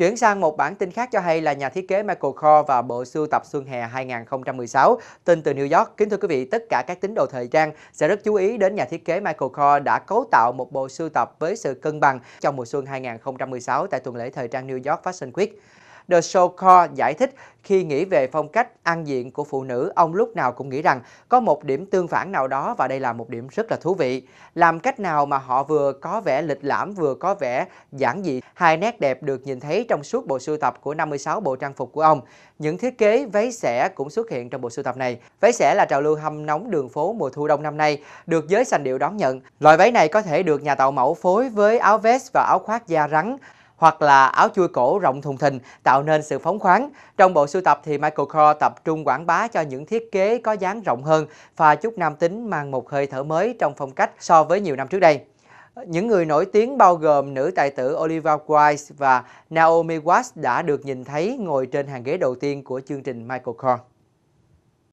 Chuyển sang một bản tin khác cho hay là nhà thiết kế Michael Kors và bộ sưu tập xuân hè 2016. Tin từ New York, kính thưa quý vị, tất cả các tín đồ thời trang sẽ rất chú ý đến nhà thiết kế Michael Kors đã cấu tạo một bộ sưu tập với sự cân bằng trong mùa xuân 2016 tại tuần lễ thời trang New York Fashion Week. The show Showcore giải thích khi nghĩ về phong cách ăn diện của phụ nữ, ông lúc nào cũng nghĩ rằng có một điểm tương phản nào đó và đây là một điểm rất là thú vị. Làm cách nào mà họ vừa có vẻ lịch lãm vừa có vẻ giản dị. Hai nét đẹp được nhìn thấy trong suốt bộ sưu tập của 56 bộ trang phục của ông. Những thiết kế váy xẻ cũng xuất hiện trong bộ sưu tập này. Váy xẻ là trào lưu hâm nóng đường phố mùa thu đông năm nay, được giới sành điệu đón nhận. Loại váy này có thể được nhà tạo mẫu phối với áo vest và áo khoác da rắn hoặc là áo chui cổ rộng thùng thình tạo nên sự phóng khoáng. Trong bộ sưu tập thì Michael Kors tập trung quảng bá cho những thiết kế có dáng rộng hơn và chút nam tính mang một hơi thở mới trong phong cách so với nhiều năm trước đây. Những người nổi tiếng bao gồm nữ tài tử Olivia Wise và Naomi Watts đã được nhìn thấy ngồi trên hàng ghế đầu tiên của chương trình Michael Kors.